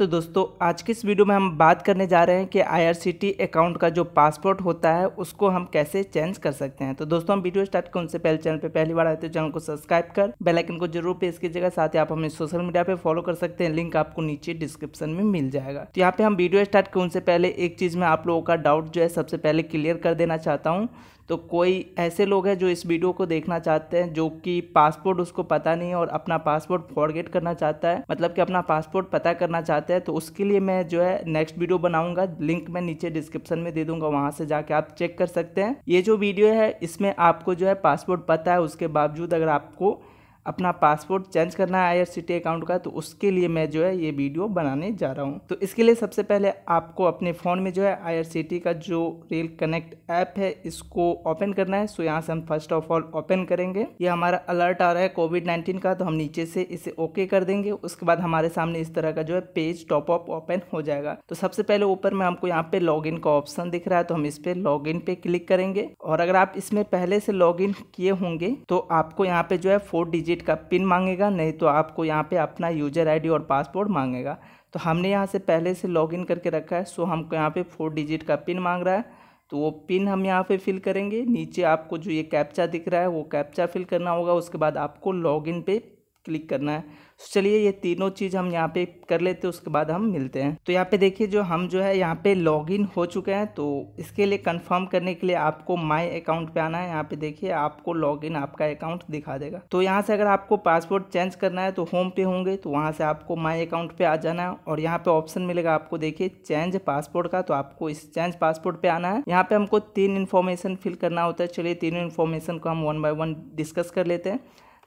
तो दोस्तों आज की इस वीडियो में हम बात करने जा रहे हैं कि आई अकाउंट का जो पासपोर्ट होता है उसको हम कैसे चेंज कर सकते हैं तो दोस्तों हम वीडियो स्टार्ट करें उनसे पहले चैनल पे पहली बार आए तो चैनल को सब्सक्राइब कर बेल आइकन को जरूर प्रेस कीजिएगा साथ ही आप हमें सोशल मीडिया पे फॉलो कर सकते हैं लिंक आपको नीचे डिस्क्रिप्शन में मिल जाएगा तो यहाँ पे हम वीडियो स्टार्ट करें उनसे पहले एक चीज़ में आप लोगों का डाउट जो है सबसे पहले क्लियर कर देना चाहता हूँ तो कोई ऐसे लोग हैं जो इस वीडियो को देखना चाहते हैं जो कि पासपोर्ट उसको पता नहीं है और अपना पासपोर्ट फॉरगेट करना चाहता है मतलब कि अपना पासपोर्ट पता करना चाहता है तो उसके लिए मैं जो है नेक्स्ट वीडियो बनाऊंगा लिंक मैं नीचे डिस्क्रिप्शन में दे दूंगा वहाँ से जाके आप चेक कर सकते हैं ये जो वीडियो है इसमें आपको जो है पासपोर्ट पता है उसके बावजूद अगर आपको अपना पासपोर्ट चेंज करना है आई अकाउंट का तो उसके लिए मैं जो है ये वीडियो बनाने जा रहा हूँ तो इसके लिए सबसे पहले आपको अपने फ़ोन में जो है आई का जो रेल कनेक्ट ऐप है इसको ओपन करना है सो यहाँ से हम फर्स्ट ऑफ ऑल ओपन करेंगे ये हमारा अलर्ट आ रहा है कोविड नाइन्टीन का तो हम नीचे से इसे ओके कर देंगे उसके बाद हमारे सामने इस तरह का जो है पेज टॉप अप ओपन हो जाएगा तो सबसे पहले ऊपर में हमको यहाँ पे इन का ऑप्शन दिख रहा है तो हम इस पर लॉग पे क्लिक करेंगे और अगर आप इसमें पहले से इन किए होंगे तो आपको यहाँ पे जो है फोर डिजिट डिजिट का पिन मांगेगा नहीं तो आपको यहाँ पे अपना यूजर आईडी और पासवर्ड मांगेगा तो हमने यहाँ से पहले से लॉगिन करके रखा है सो हमको यहाँ पे फोर डिजिट का पिन मांग रहा है तो वो पिन हम यहाँ पे फिल करेंगे नीचे आपको जो ये कैप्चा दिख रहा है वो कैप्चा फिल करना होगा उसके बाद आपको लॉगिन पे क्लिक करना है तो चलिए ये तीनों चीज़ हम यहाँ पे कर लेते हैं उसके बाद हम मिलते हैं तो यहाँ पे देखिए जो हम जो है यहाँ पे लॉगिन हो चुके हैं तो इसके लिए कंफर्म करने के लिए आपको माय अकाउंट पे आना है यहाँ पे देखिए आपको लॉगिन आपका अकाउंट दिखा देगा तो यहाँ से अगर आपको पासवर्ड चेंज करना है तो होम पे होंगे तो वहाँ से आपको माई अकाउंट पर आ जाना है और यहाँ पर ऑप्शन मिलेगा आपको देखिए चेंज पासपोर्ट का तो आपको इस चेंज पासपोर्ट पर आना है यहाँ पर हमको तीन इन्फॉर्मेशन फिल करना होता है चलिए तीनों इन्फॉर्मेशन को हम वन बाई वन डिस्कस कर लेते हैं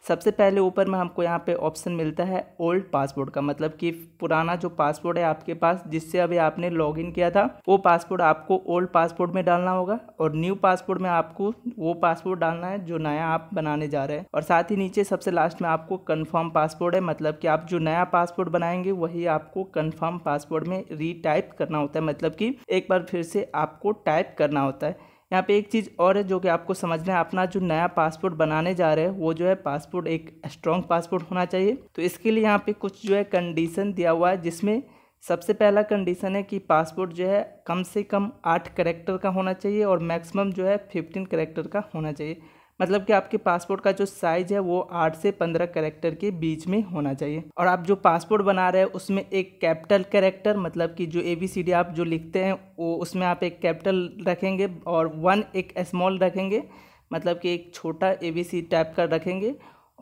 सबसे पहले ऊपर में हमको यहाँ पे ऑप्शन मिलता है ओल्ड पासपोर्ट का मतलब कि पुराना जो पासपोर्ट है आपके पास जिससे अभी आपने लॉगिन किया था वो पासपोर्ट आपको ओल्ड पासपोर्ट में डालना होगा और न्यू पासपोर्ट में आपको वो पासपोर्ट डालना है जो नया आप बनाने जा रहे हैं और साथ ही नीचे सबसे लास्ट में आपको कन्फर्म पासपोर्ट है मतलब कि आप जो नया पासपोर्ट बनाएंगे वही आपको कन्फर्म पासपोर्ट में रीटाइप करना होता है मतलब कि एक बार फिर से आपको टाइप करना होता है यहाँ पे एक चीज़ और है जो कि आपको समझना है अपना जो नया पासपोर्ट बनाने जा रहे हैं वो जो है पासपोर्ट एक स्ट्रॉन्ग पासपोर्ट होना चाहिए तो इसके लिए यहाँ पे कुछ जो है कंडीशन दिया हुआ है जिसमें सबसे पहला कंडीशन है कि पासपोर्ट जो है कम से कम आठ करेक्टर का होना चाहिए और मैक्सिमम जो है फिफ्टीन करेक्टर का होना चाहिए मतलब कि आपके पासपोर्ट का जो साइज़ है वो आठ से पंद्रह करेक्टर के बीच में होना चाहिए और आप जो पासपोर्ट बना रहे हैं उसमें एक कैपिटल करेक्टर मतलब कि जो ए बी सी डी आप जो लिखते हैं वो उसमें आप एक कैपिटल रखेंगे और वन एक स्मॉल रखेंगे मतलब कि एक छोटा ए बी सी टाइप का रखेंगे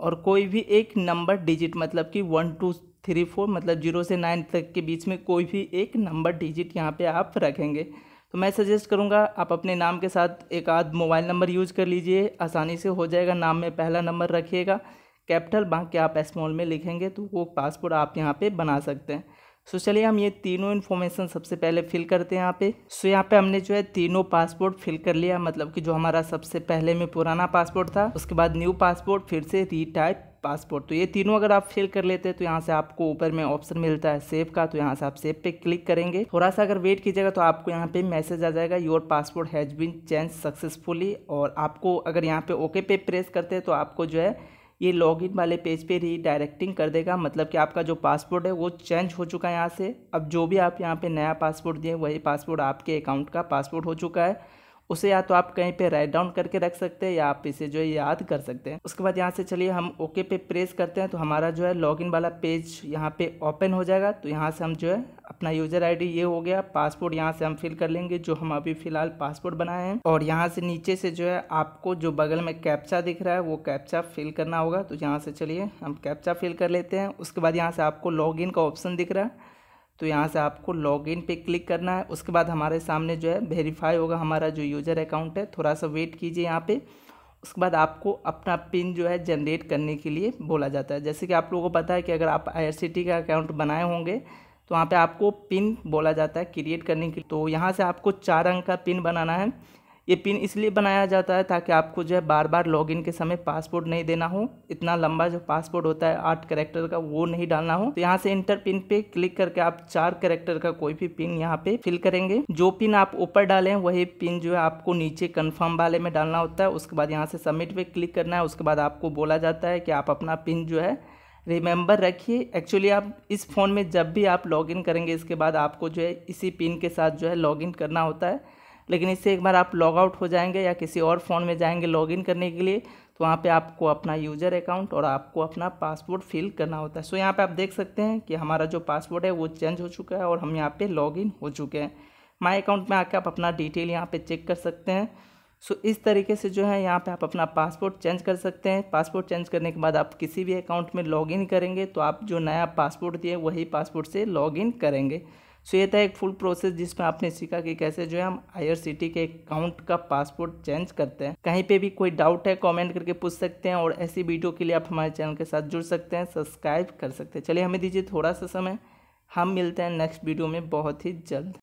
और कोई भी एक नंबर डिजिट मतलब कि वन टू थ्री फोर मतलब जीरो से नाइन तक के बीच में कोई भी एक नंबर डिजिट यहाँ पे आप रखेंगे तो मैं सजेस्ट करूँगा आप अपने नाम के साथ एक आध मोबाइल नंबर यूज़ कर लीजिए आसानी से हो जाएगा नाम में पहला नंबर रखिएगा कैपिटल बाकी आप स्मॉल में लिखेंगे तो वो पासपोर्ट आप यहाँ पे बना सकते हैं सो so, चलिए हम ये तीनों इन्फॉर्मेशन सबसे पहले फिल करते हैं यहाँ पे सो so, यहाँ पे हमने जो है तीनों पासपोर्ट फिल कर लिया मतलब कि जो हमारा सबसे पहले में पुराना पासपोर्ट था उसके बाद न्यू पासपोर्ट फिर से रीटाइप पासपोर्ट तो ये तीनों अगर आप फिल कर लेते हैं तो यहाँ से आपको ऊपर में ऑप्शन मिलता है सेव का तो यहाँ से आप सेव पे क्लिक करेंगे थोड़ा सा अगर वेट कीजिएगा तो आपको यहाँ पे मैसेज आ जाएगा your passport has been change successfully और आपको अगर यहाँ पे ओके पे प्रेस करते हैं तो आपको जो है ये लॉगिन वाले पेज पे रीडायरेक्टिंग कर देगा मतलब कि आपका जो पासपोर्ट है वो चेंज हो चुका है यहाँ से अब जो भी आप यहाँ पे नया पासपोर्ट दिए वही पासपोर्ट आपके अकाउंट का पासपोर्ट हो चुका है उसे या तो आप कहीं पे राइट डाउन करके रख सकते हैं या आप इसे जो है याद कर सकते हैं उसके बाद यहाँ से चलिए हम ओके पे प्रेस करते हैं तो हमारा जो है लॉगिन वाला पेज यहाँ पे ओपन हो जाएगा तो यहाँ से हम जो है अपना यूजर आईडी ये हो गया पासपोर्ट यहाँ से हम फिल कर लेंगे जो हम अभी फिलहाल पासपोर्ट बनाए हैं और यहाँ से नीचे से जो है आपको जो बगल में कैप्चा दिख रहा है वो कैप्चा फिल करना होगा तो यहाँ से चलिए हम कैप्चा फिल कर लेते हैं उसके बाद यहाँ से आपको लॉग का ऑप्शन दिख रहा है तो यहाँ से आपको लॉगिन पे क्लिक करना है उसके बाद हमारे सामने जो है वेरीफाई होगा हमारा जो यूज़र अकाउंट है थोड़ा सा वेट कीजिए यहाँ पे उसके बाद आपको अपना पिन जो है जनरेट करने के लिए बोला जाता है जैसे कि आप लोगों को पता है कि अगर आप आई का अकाउंट बनाए होंगे तो वहाँ पर आपको पिन बोला जाता है क्रिएट करने के तो यहाँ से आपको चार अंक का पिन बनाना है ये पिन इसलिए बनाया जाता है ताकि आपको जो है बार बार लॉगिन के समय पासवर्ड नहीं देना हो इतना लंबा जो पासवर्ड होता है आठ करेक्टर का वो नहीं डालना हो तो यहाँ से इंटर पिन पे क्लिक करके आप चार करेक्टर का कोई भी पिन यहाँ पे फिल करेंगे जो पिन आप ऊपर डालें वही पिन जो है आपको नीचे कन्फर्म वाले में डालना होता है उसके बाद यहाँ से सबमिट पे क्लिक करना है उसके बाद आपको बोला जाता है कि आप अपना पिन जो है रिमेंबर रखिए एक्चुअली आप इस फ़ोन में जब भी आप लॉगिन करेंगे इसके बाद आपको जो है इसी पिन के साथ जो है लॉगिन करना होता है लेकिन इससे एक बार आप लॉग आउट हो जाएंगे या किसी और फ़ोन में जाएंगे लॉगिन करने के लिए तो वहाँ पे आपको अपना यूज़र अकाउंट और आपको अपना पासवर्ड फिल करना होता है सो यहाँ पे आप देख सकते हैं कि हमारा जो पासवर्ड है वो चेंज हो चुका है और हम यहाँ पे लॉगिन हो चुके हैं माई अकाउंट में आकर आप अपना डिटेल यहाँ पे चेक कर सकते हैं सो इस तरीके से जो है यहाँ पे आप अपना पासपोर्ट चेंज कर सकते हैं पासपोर्ट चेंज करने के बाद आप किसी भी अकाउंट में लॉगिन करेंगे तो आप जो नया पासपोर्ट दिए वही पासपोर्ट से इन करेंगे सो ये था एक फुल प्रोसेस जिसमें आपने सीखा कि कैसे जो है हम आई के अकाउंट का पासपोर्ट चेंज करते हैं कहीं पे भी कोई डाउट है कमेंट करके पूछ सकते हैं और ऐसी वीडियो के लिए आप हमारे चैनल के साथ जुड़ सकते हैं सब्सक्राइब कर सकते हैं चलिए हमें दीजिए थोड़ा सा समय हम मिलते हैं नेक्स्ट वीडियो में बहुत ही जल्द